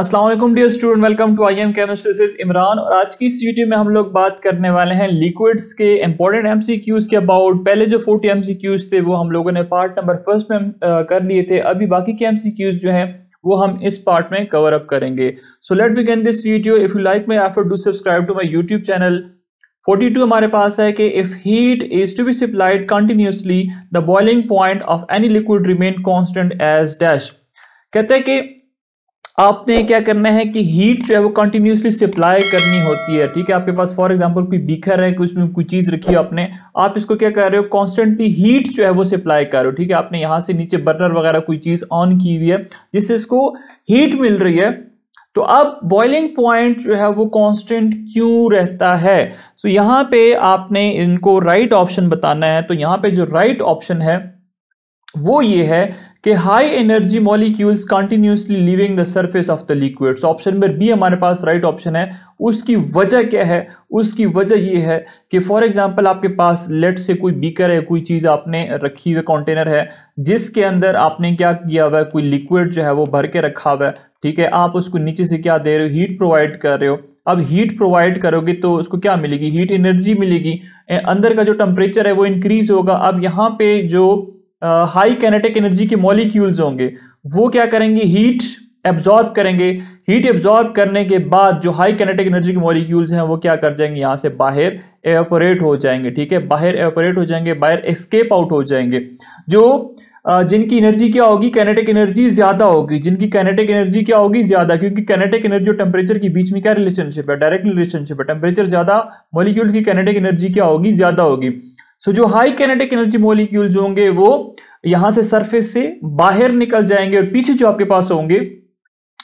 Aslam dear student welcome to I M chemistry Imran और आज की इस वीडियो में हम लोग बात करने वाले हैं लिक्विड्स के इम्पॉर्टेंट एम सी क्यूज़ के अबाउट पहले जो 40 एम सी क्यूज़ थे वो हम लोगों ने पार्ट नंबर फर्स्ट में कर लिए थे अभी बाकी के एम सी क्यूज़ जो हैं वो हम इस पार्ट में कवर अप करेंगे so let begin this video if you like my effort do subscribe to my YouTube channel 42 हमारे पास है कि if heat is to be supplied continuously the boiling point of any liquid remain constant as dash कहते हैं कि आपने क्या करना है कि हीट जो है वो कंटिन्यूसली सप्लाई करनी होती है ठीक है आपके पास फॉर एग्जांपल कोई बीकर है कोई उसमें कोई चीज़ रखी है आपने आप इसको क्या कर रहे हो कॉन्स्टेंटली हीट जो है वो सप्लाई कर रहे हो ठीक है आपने यहाँ से नीचे बर्नर वगैरह कोई चीज़ ऑन की हुई है जिससे इसको हीट मिल रही है तो अब बॉइलिंग पॉइंट जो है वो कांस्टेंट क्यों रहता है सो तो so, यहाँ पे आपने इनको राइट right ऑप्शन बताना है तो यहाँ पे जो राइट right ऑप्शन है वो ये है कि high energy molecules continuously leaving the surface of the liquids option number B हमारे पास राइट right ऑप्शन है उसकी वजह क्या है उसकी वजह ये है कि फॉर एग्जांपल आपके पास लेट से कोई बीकर है कोई चीज़ आपने रखी हुई कंटेनर है जिसके अंदर आपने क्या किया हुआ है कोई लिक्विड जो है वो भर के रखा हुआ है ठीक है आप उसको नीचे से क्या दे रहे हो हीट प्रोवाइड कर रहे हो अब हीट प्रोवाइड करोगे तो उसको क्या मिलेगी हीट एनर्जी मिलेगी अंदर का जो टेम्परेचर है वो इंक्रीज होगा अब यहाँ पे जो हाई कैनेटिक एनर्जी के मॉलिक्यूल्स होंगे वो क्या करेंगे हीट एब्जॉर्ब करेंगे हीट एब्जॉर्ब करने के बाद जो हाई कैनेटिक एनर्जी के मॉलिक्यूल्स हैं वो क्या कर जाएंगे यहाँ से बाहर एवेपोरेट हो जाएंगे ठीक है बाहर एवेपोरेट हो जाएंगे बाहर एस्केप आउट हो जाएंगे जो जिनकी एनर्जी क्या होगी कैनेटिक एनर्जी ज़्यादा होगी जिनकी कैनेटिक एनर्जी क्या होगी ज़्यादा क्योंकि कैनेटिक एनर्जी और टेम्परेचर के बीच में क्या रिलेशनशिप है डायरेक्ट रिलेशनशिप है टेम्परेचर ज़्यादा मॉलिक्यूल की कैनेटिक एनर्जी क्या होगी ज़्यादा होगी सो जो हाई कैनेटिक एनर्जी जो होंगे वो यहां से सरफेस से बाहर निकल जाएंगे और पीछे जो आपके पास होंगे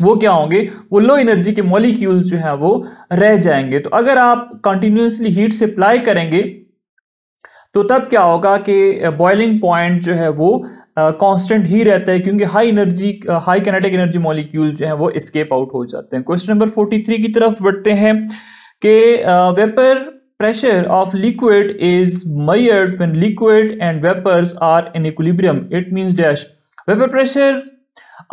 वो क्या होंगे वो लो एनर्जी के मॉलिक्यूल जो है वो रह जाएंगे तो अगर आप कंटिन्यूसली हीट से अप्लाई करेंगे तो तब क्या होगा कि बॉइलिंग पॉइंट जो है वो कांस्टेंट ही रहता है क्योंकि high energy high kinetic energy molecule जो है वो स्केप आउट हो जाते हैं क्वेश्चन नंबर 43 की तरफ बढ़ते हैं कि vapour pressure of liquid is measured when liquid and vapors are in equilibrium it means dash vapor pressure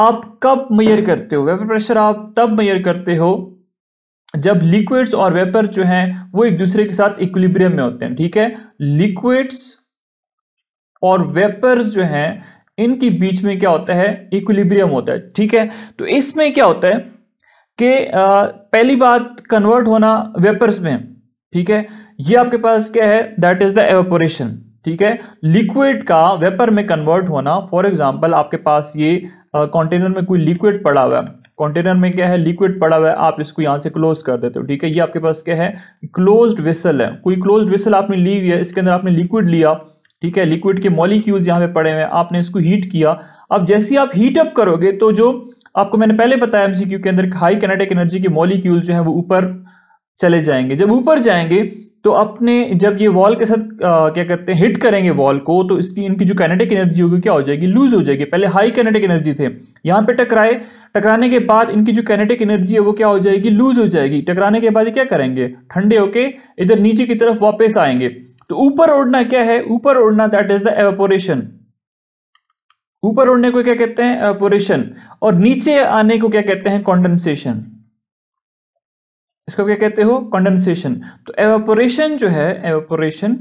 आप कब मेयर करते हो वेपर प्रेशर आप तब मेयर करते हो जब लिक्विड्स और वेपर जो हैं वो एक दूसरे के साथ इक्विलिब्रियम में होते हैं ठीक है लिक्विड्स और वेपर्स जो हैं इनके बीच में क्या होता है इक्विलिब्रियम होता है ठीक है तो इसमें क्या होता है कि पहली बात कन्वर्ट होना वेपर्स में ठीक है ये आपके पास क्या है दैट इज द एवोपोरेशन ठीक है लिक्विड का वेपर में कन्वर्ट होना फॉर एग्जाम्पल आपके पास ये कंटेनर में कोई लिक्विड पड़ा हुआ है कंटेनर में क्या है लिक्विड पड़ा हुआ है आप इसको यहाँ से क्लोज कर देते हो ठीक है ये आपके पास क्या है क्लोज्ड वेसल है कोई क्लोज्ड वेसल आपने ली हुई है इसके अंदर आपने लिक्विड लिया ठीक है लिक्विड के मॉलिक्यूल्स यहाँ पे पड़े हुए हैं आपने इसको हीट किया अब जैसे आप हीट अप करोगे तो जो आपको मैंने पहले बताया एमसीक्यू के अंदर हाई कैनेटिक एनर्जी के मॉलिक्यूल जो है वो ऊपर चले जाएंगे जब ऊपर जाएंगे तो अपने जब ये वॉल के साथ आ, क्या करते हैं हिट करेंगे वॉल को तो इसकी इनकी जो कैनेटिक एनर्जी होगी क्या हो जाएगी लूज हो जाएगी पहले हाई कैनेटिक एनर्जी थे यहाँ पे टकराए टकराने के बाद इनकी जो कैनेटिक एनर्जी है वो क्या हो जाएगी लूज हो जाएगी टकराने के बाद क्या करेंगे ठंडे होके इधर नीचे की तरफ वापस आएंगे तो ऊपर उड़ना क्या है ऊपर उड़ना दैट इज द एवोपोरेशन ऊपर उड़ने को क्या कहते हैं एवोपोरेशन और नीचे आने को क्या कहते हैं कॉन्डेंसेशन इसको क्या कहते हो कंडेंसेशन तो एवोपोरेशन जो है एवोपोरेशन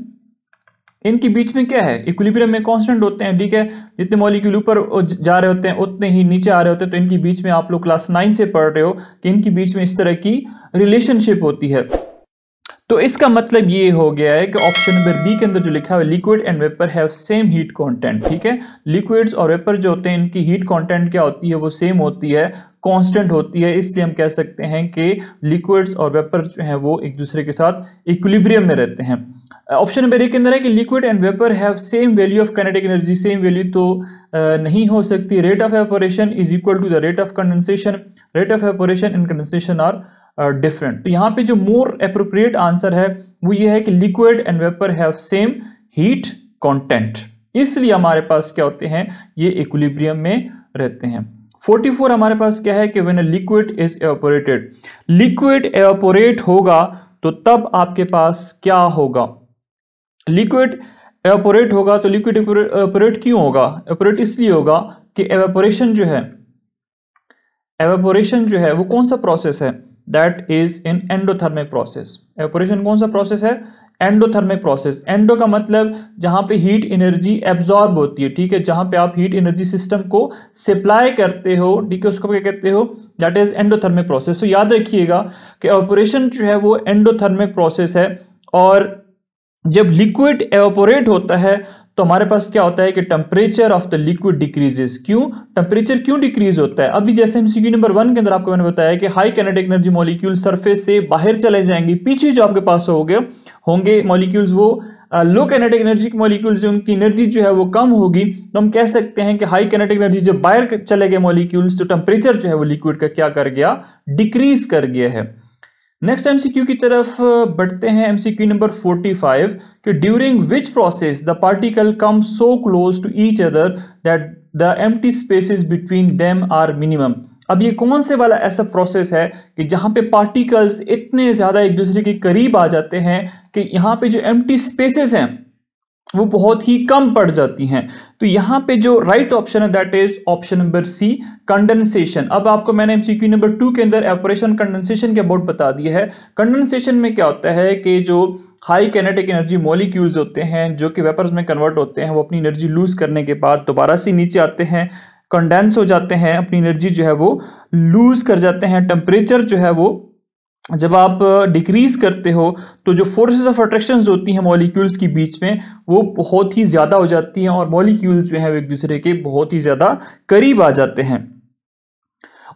इनके बीच में क्या है इक्विलिब्रियम में कांस्टेंट होते हैं ठीक है जितने मॉलिक्यूल ऊपर जा रहे होते हैं उतने ही नीचे आ रहे होते हैं तो इनके बीच में आप लोग क्लास नाइन से पढ़ रहे हो कि इनके बीच में इस तरह की रिलेशनशिप होती है तो इसका मतलब ये हो गया है कि ऑप्शन नंबर बी के अंदर जो लिखा हुआ liquid and vapour have same heat content ठीक है लिक्विड्स और वेपर जो होते हैं इनकी हीट कंटेंट क्या होती है वो सेम होती है कांस्टेंट होती है इसलिए हम कह सकते हैं कि लिक्विड्स और वेपर जो हैं वो एक दूसरे के साथ इक्विलिब्रियम में रहते हैं ऑप्शन नंबर एक के अंदर है कि liquid and vapour have same value of kinetic energy same value तो नहीं हो सकती rate of evaporation is equal to the rate of condensation rate of evaporation and condensation are different uh, तो यहाँ पे जो मोर अप्रोप्रिएट आंसर है वो ये है कि liquid and vapour have same heat content इसलिए हमारे पास क्या होते हैं ये इक्विलिब्रियम में रहते हैं 44 हमारे पास क्या है कि when liquid is evaporated liquid evaporate होगा तो तब आपके पास क्या होगा लिक्विड एपोरेट होगा तो लिक्विड एवोपोरेट क्यों होगा एवोपोरेट इसलिए होगा कि एवेपोरेशन जो है एवेपोरेशन जो है वो कौन सा प्रोसेस है that is in endothermic process evaporation कौन सा प्रोसेस है एंडोथर्मिक प्रोसेस एंडो का मतलब जहां पे हीट एनर्जी एब्जॉर्ब होती है ठीक है जहां पे आप हीट एनर्जी सिस्टम को सप्लाई करते हो ठीक है उसको क्या कहते हो दैट इज एंडोथर्मिक प्रोसेस तो याद रखिएगा कि ऑपरेशन जो है वो एंडोथर्मिक प्रोसेस है और जब लिक्विड एवोपोरेट होता है तो हमारे पास क्या होता है कि temperature of the liquid decreases क्यों टेम्परेचर क्यों डिक्रीज होता है अभी जैसे हम सीक्यू नंबर वन के अंदर आपको मैंने बताया कि high kinetic energy molecule surface से बाहर चले जाएंगे पीछे जो आपके पास हो गए होंगे मॉलिक्यूल्स वो लो कैनेटिक एनर्जी के मॉलिक्यूल्स से उनकी एनर्जी जो है वो कम होगी तो हम कह सकते हैं कि हाई कैनेटिक एनर्जी जब बाहर चले गए मॉलिक्यूल्स तो टेम्परेचर जो है वो लिक्विड का क्या कर गया डिक्रीज कर गया है नेक्स्ट एमसीक्यू की तरफ बढ़ते हैं एमसीक्यू नंबर 45 कि during which process the particle come so close to each other that the empty spaces between them are minimum अब ये कौन से वाला ऐसा प्रोसेस है कि जहां पे पार्टिकल्स इतने ज़्यादा एक दूसरे के करीब आ जाते हैं कि यहाँ पे जो एम्प्टी स्पेसेस हैं वो बहुत ही कम पड़ जाती हैं तो यहाँ पे जो राइट ऑप्शन है that is option number C condensation अब आपको मैंने एमसीक्यू नंबर टू के अंदर एपोरेशन कंडेंसेशन के अबाउट बता दिया है कंडेंसेशन में क्या होता है कि जो हाई कैनेटिक एनर्जी मॉलिक्यूल्स होते हैं जो कि वेपर्स में कन्वर्ट होते हैं वो अपनी एनर्जी लूज करने के बाद दोबारा से नीचे आते हैं कंडेंस हो जाते हैं अपनी एनर्जी जो है वो लूज कर जाते हैं टेम्परेचर जो है वो जब आप डिक्रीज़ करते हो तो जो फोर्सेस ऑफ अट्रैक्शन होती हैं मॉलिक्यूल्स के बीच में वो बहुत ही ज़्यादा हो जाती हैं और मॉलिक्यूल्स जो हैं वो एक दूसरे के बहुत ही ज़्यादा करीब आ जाते हैं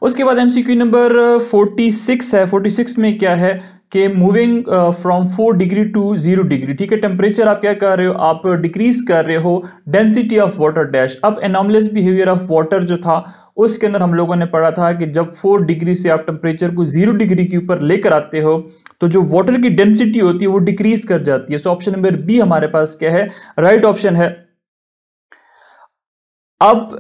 उसके बाद एमसीक्यू नंबर 46 है 46 में क्या है कि moving from four degree to zero degree ठीक है टेम्परेचर आप क्या कर रहे हो आप डिक्रीज़ कर रहे हो डेंसिटी ऑफ वाटर डैश अब एनॉमलेस बिहेवियर ऑफ वाटर जो था उसके अंदर हम लोगों ने पढ़ा था कि जब फोर डिग्री से आप टेम्परेचर को जीरो डिग्री के ऊपर लेकर आते हो तो जो वाटर की डेंसिटी होती है वो डिक्रीज कर जाती है सो ऑप्शन नंबर बी हमारे पास क्या है राइट right ऑप्शन है अब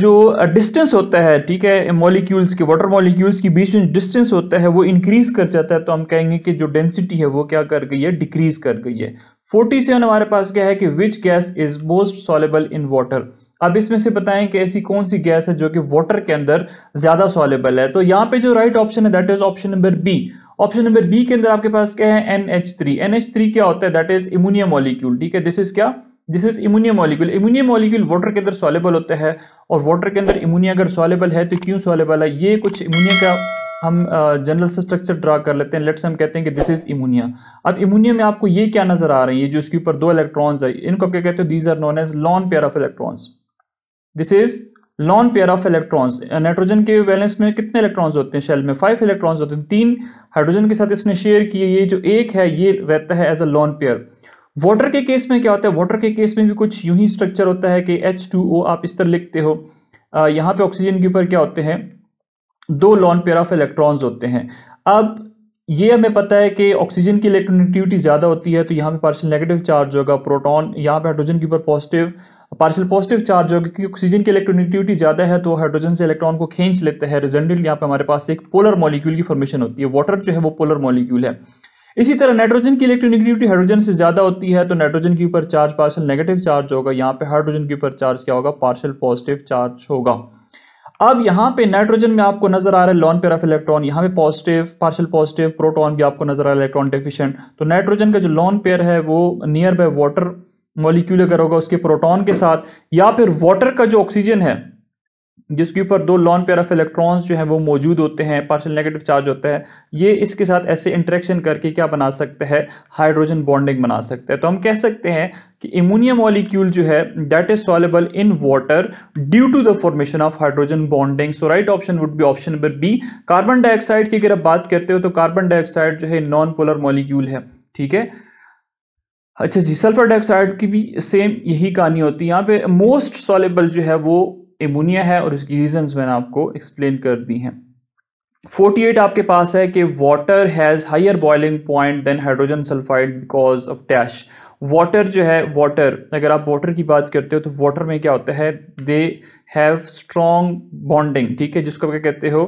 जो डिस्टेंस होता है ठीक है मॉलिक्यूल्स के वाटर मॉलिक्यूल्स के बीच में डिस्टेंस होता है वो इंक्रीज कर जाता है तो हम कहेंगे कि जो डेंसिटी है वो क्या कर गई है डिक्रीज कर गई है 47 हमारे पास क्या है कि which gas is most soluble in water अब इसमें से बताएं कि ऐसी कौन सी गैस है जो कि वाटर के अंदर ज्यादा सॉलेबल है तो यहाँ पे जो राइट ऑप्शन है that is option number B option number B के अंदर आपके पास क्या है N H three N H three क्या होता है दैट इज इमोनिया मॉलिक्यूल ठीक है दिस इज क्या this is ammonia molecule ammonia molecule water के अंदर सॉलेबल होता है और वाटर के अंदर इमोनिया अगर सॉलेबल है तो क्यों सॉलेबल है ये कुछ इमोनिया का हम जनरल से स्ट्रक्चर ड्रा कर लेते हैं लेट्स हम कहते हैं कि दिस इज इमोनिया अब इमोनिया में आपको ये क्या नजर आ रही है जो इसके ऊपर दो इलेक्ट्रॉन्स है इनको क्या कहते हैं these are known as lone pair of electrons this is lone pair of electrons nitrogen के वैलेंस में कितने इलेक्ट्रॉन्स होते हैं शेल में फाइव इलेक्ट्रॉन्स होते हैं तीन हाइड्रोजन के साथ इसने शेयर किए ये जो एक है ये रहता है as a lone pair water के केस में क्या होता है वाटर के केस में भी कुछ यूं ही स्ट्रक्चर होता है कि एच टू ओ आप इस तरह लिखते हो यहाँ पे ऑक्सीजन के ऊपर क्या होते हैं दो लॉन पेयर ऑफ इलेक्ट्रॉन्स होते हैं अब ये हमें पता है कि ऑक्सीजन की इलेक्ट्रोनेगेटिविटी ज़्यादा होती है तो यहाँ पे पार्शियल नेगेटिव चार्ज होगा प्रोटॉन यहाँ पे हाइड्रोजन के ऊपर पॉजिटिव पार्शियल पॉजिटिव चार्ज होगा क्योंकि ऑक्सीजन की इलेक्ट्रोनेगेटिविटी ज़्यादा है तो हाइड्रोजन से इलेक्ट्रॉन को खींच लेते हैं रिजेंडल यहाँ पे हमारे पास एक पोलर मॉलिक्यूल की फॉर्मेशन होती है वाटर जो है वो पोलर मॉलिक्यूल है इसी तरह नाइट्रोजन की इलेक्ट्रोनिगेटिविटी हाइड्रोजन से ज़्यादा होती है तो नाइट्रोजन के ऊपर चार्ज पार्शल नेगेटिव चार्ज होगा यहाँ पे हाइड्रोजन के ऊपर चार्ज क्या होगा पार्शल पॉजिटिव चार्ज होगा अब यहाँ पे नाइट्रोजन में आपको नजर आ रहा है लॉन पेयर ऑफ इलेक्ट्रॉन यहाँ पे पॉजिटिव पार्शल पॉजिटिव प्रोटॉन भी आपको नजर आ रहा है इलेक्ट्रॉन डेफिशिएंट तो नाइट्रोजन का जो लॉन पेयर है वो नियर बाय वाटर मॉलिक्यूल अगर होगा उसके प्रोटॉन के साथ या फिर वाटर का जो ऑक्सीजन है जिसके ऊपर दो लॉन पेयर ऑफ इलेक्ट्रॉन्स जो है वो मौजूद होते हैं पार्शल नेगेटिव चार्ज होता है ये इसके साथ ऐसे इंट्रैक्शन करके क्या बना सकते हैं हाइड्रोजन बॉन्डिंग बना सकते हैं तो हम कह सकते हैं कि इमोनियम मॉलिक्यूल जो है that is soluble in water due to the formation of hydrogen bonding so right option would be option number B carbon dioxide की अगर आप बात करते हो तो कार्बन डाइऑक्साइड जो है नॉन पोलर मॉलिक्यूल है ठीक है अच्छा जी सल्फर डाइऑक्साइड की भी सेम यही कहानी होती है यहाँ पे मोस्ट सॉलेबल जो है वो एमोनिया है और इसकी रीजंस मैंने आपको एक्सप्लेन कर दी हैं 48 आपके पास है कि water has higher boiling point than hydrogen sulphide because of dash water जो है वाटर अगर आप वाटर की बात करते हो तो वाटर में क्या होता है दे हैव स्ट्रॉन्ग बॉन्डिंग ठीक है जिसको क्या कहते हो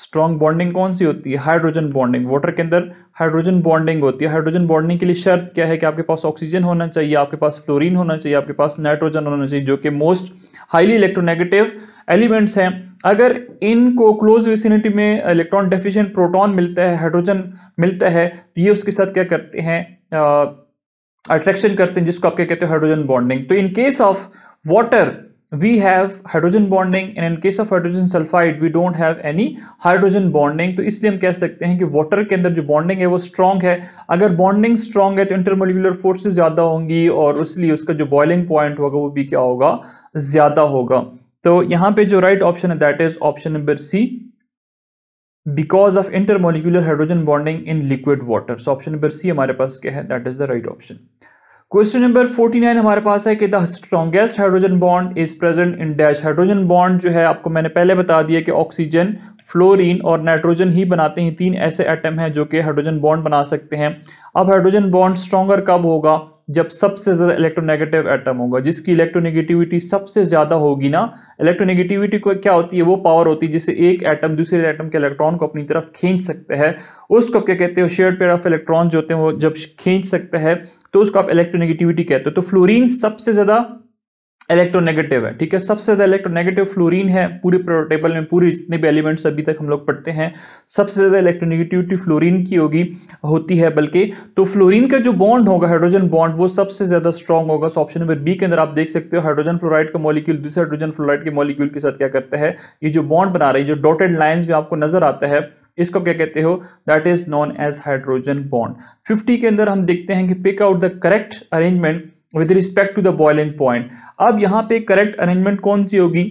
स्ट्रॉन्ग बॉन्डिंग कौन सी होती है हाइड्रोजन बॉन्डिंग वाटर के अंदर हाइड्रोजन बॉन्डिंग होती है हाइड्रोजन बॉन्डिंग के लिए शर्त क्या है कि आपके पास ऑक्सीजन होना चाहिए आपके पास फ्लोरीन होना चाहिए आपके पास नाइट्रोजन होना चाहिए जो कि मोस्ट हाईली इलेक्ट्रोनेगेटिव एलिमेंट्स हैं अगर इनको क्लोज विसिनिटी में इलेक्ट्रॉन डेफिशिएंट प्रोटॉन मिलता है हाइड्रोजन मिलता है तो ये उसके साथ क्या करते हैं अट्रैक्शन करते हैं जिसको आप क्या कहते हैं हाइड्रोजन बॉन्डिंग तो in case of water we have hydrogen bonding and in case of hydrogen sulphide we don't have any hydrogen bonding तो इसलिए हम कह सकते हैं कि वाटर के अंदर जो बॉन्डिंग है वो स्ट्रांग है अगर बॉन्डिंग स्ट्रांग है तो इंटरमोलिकुलर फोर्सेस ज़्यादा होंगी और इसलिए उसका जो बॉइलिंग पॉइंट होगा वो भी क्या होगा ज़्यादा होगा तो यहाँ पे जो राइट ऑप्शन है that is option number C because of intermolecular hydrogen bonding in liquid water so option number C हमारे पास क्या है that is the right option question number 49 हमारे पास है कि the strongest hydrogen bond is present in dash hydrogen bond जो है आपको मैंने पहले बता दिया कि ऑक्सीजन फ्लोरीन और नाइट्रोजन ही बनाते हैं तीन ऐसे एटम हैं जो कि हाइड्रोजन बॉन्ड बना सकते हैं अब हाइड्रोजन बॉन्ड स्ट्रॉन्गर कब होगा जब सबसे ज़्यादा इलेक्ट्रोनेगेटिव एटम होगा जिसकी इलेक्ट्रोनेगेटिविटी सबसे ज़्यादा होगी ना इलेक्ट्रोनेगेटिविटी को क्या होती है वो पावर होती है जिससे एक एटम दूसरे एटम के इलेक्ट्रॉन को अपनी तरफ खींच सकते हैं उसको क्या कहते हैं शेयर पेयर ऑफ इलेक्ट्रॉन जो होते हैं वो जब खींच सकते हैं तो उसको आप इलेक्ट्रोनेगेटिविटी कहते हो तो फ्लोरीन सबसे ज़्यादा इलेक्ट्रोनेगेटिव है ठीक है सबसे ज़्यादा इलेक्ट्रोनेगेटिव फ्लोरीन है पूरे प्रोटेबल में पूरे जितने भी एलिमेंट्स अभी तक हम लोग पढ़ते हैं सबसे ज़्यादा इलेक्ट्रोनेगेटिविटी फ्लोरीन की होगी होती है बल्कि तो फ्लोरीन का जो बॉन्ड होगा हाइड्रोजन बॉन्ड वो सबसे ज़्यादा स्ट्रॉन्ग होगा सो ऑप्शन नंबर बी के अंदर आप देख सकते हो हाइड्रोजन फ्लोराइड का मॉलिक्यूल दूसरे हाइड्रोजन फ्लोराइड के मॉलिक्यूल के साथ क्या करता है ये जो बॉन्ड बना रहा है जो डॉटेड लाइन्स में आपको नजर आता है इसको क्या कहते हो that is known as hydrogen bond 50 के अंदर हम देखते हैं कि pick out the correct arrangement with respect to the boiling point अब यहाँ पे करेक्ट अरेंजमेंट कौन सी होगी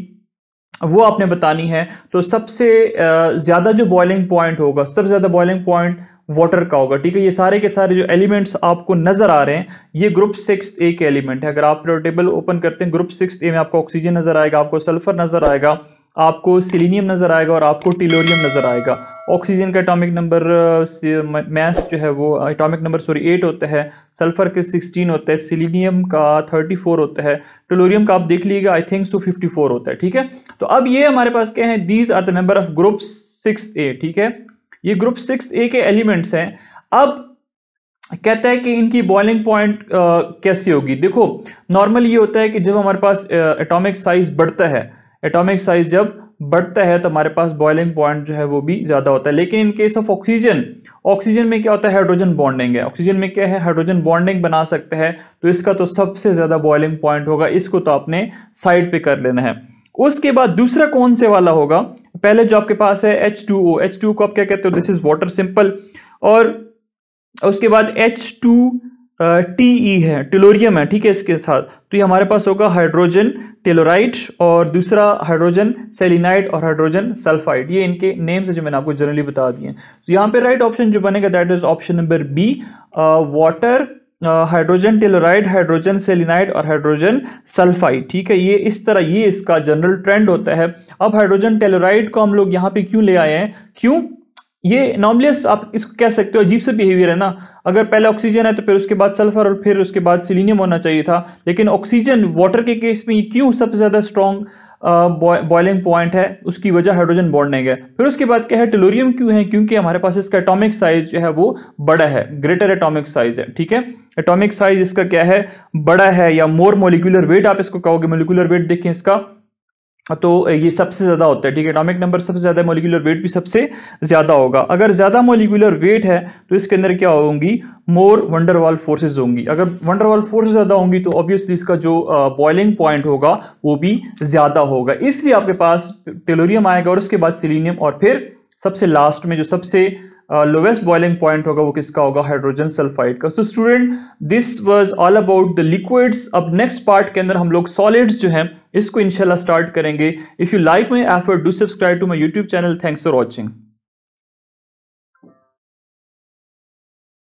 वो आपने बतानी है तो सबसे ज़्यादा जो बॉइलिंग पॉइंट होगा सबसे ज़्यादा बॉइलिंग पॉइंट वाटर का होगा ठीक है ये सारे के सारे जो एलिमेंट्स आपको नजर आ रहे हैं ये ग्रुप सिक्स ए के एलिमेंट है अगर आप टेबल ओपन करते हैं ग्रुप सिक्स ए में आपको ऑक्सीजन नजर आएगा आपको सल्फर नजर आएगा आपको सिलीनियम नजर आएगा और आपको टिलोरियम नजर आएगा ऑक्सीजन का एटॉमिक नंबर मैस जो है वो एटॉमिक नंबर सॉरी एट होता है सल्फर के सिक्सटीन होता है सिलीनियम का थर्टी फोर होता है टोलोरियम का आप देख लीजिएगा I think two fifty four होता है ठीक है तो अब ये हमारे पास क्या है these are the member of group six A ठीक है ये ग्रुप सिक्स ए के एलिमेंट्स हैं अब कहता है कि इनकी बॉइलिंग पॉइंट uh, कैसी होगी देखो नॉर्मल ये होता है कि जब हमारे पास एटॉमिक uh, साइज बढ़ता है एटॉमिक साइज जब बढ़ता है तो हमारे पास बॉइलिंग पॉइंट जो है वो भी ज़्यादा होता है लेकिन in case of oxygen oxygen में क्या होता है हाइड्रोजन बॉन्डिंग है ऑक्सीजन में क्या है हाइड्रोजन बॉन्डिंग बना सकते हैं तो इसका तो सबसे ज़्यादा बॉइलिंग पॉइंट होगा इसको तो आपने साइड पे कर लेना है उसके बाद दूसरा कौन से वाला होगा पहले जो आपके पास है H two O H two को आप क्या कहते हो दिस इज़ वॉटर सिंपल और उसके बाद एच टू टी ई है टिलोरियम है ठीक है इसके साथ तो ये हमारे पास होगा हाइड्रोजन टेलोराइट और दूसरा हाइड्रोजन सेलिनाइट और हाइड्रोजन सल्फाइड ये इनके नेम्स है जो मैंने आपको जनरली बता दिए हैं तो यहाँ पे राइट ऑप्शन जो बनेगा that is option number B water hydrogen telluride hydrogen selenide और हाइड्रोजन सल्फाइड ठीक है ये इस तरह ये इसका जनरल ट्रेंड होता है अब हाइड्रोजन टेलोराइड को हम लोग यहाँ पे क्यों ले आए हैं क्यों ये नॉमलियस आप इसको कह सकते हो अजीब से बिहेवियर है ना अगर पहले ऑक्सीजन है तो फिर उसके बाद सल्फर और फिर उसके बाद सिलीनियम होना चाहिए था लेकिन ऑक्सीजन वाटर के केस में क्यों सबसे ज़्यादा स्ट्रॉन्ग बॉयलिंग पॉइंट है उसकी वजह हाइड्रोजन बॉन्डिंग है फिर उसके बाद क्या है टेलोरियम क्यों है क्योंकि हमारे पास इसका एटॉमिक साइज जो है वो बड़ा है ग्रेटर एटॉमिक साइज है ठीक है एटॉमिक साइज इसका क्या है बड़ा है या मोर मोलिकुलर वेट आप इसको कहोगे मोलिकुलर वेट देखें इसका तो ये सबसे ज़्यादा होता है ठीक है एटॉमिक नंबर सबसे ज़्यादा है मोलिकुलर वेट भी सबसे ज़्यादा होगा अगर ज़्यादा मोलिकुलर वेट है तो इसके अंदर क्या होंगी मोर वंडरवाल फोर्सेस होंगी अगर वंडरवाल फोर्सेज ज़्यादा होंगी तो ऑब्वियसली इसका जो बॉइलिंग पॉइंट होगा वो भी ज़्यादा होगा इसलिए आपके पास टेलोरियम आएगा और उसके बाद सिलीनियम और फिर सबसे लास्ट में जो सबसे लोवेस्ट बॉइलिंग पॉइंट होगा वो किसका होगा हाइड्रोजन सल्फाइड का so student this was all about the liquids अब नेक्स्ट पार्ट के अंदर हम लोग सॉलिड्स जो हैं इसको इंशाल्लाह स्टार्ट करेंगे if you like my effort do subscribe to my YouTube channel thanks for watching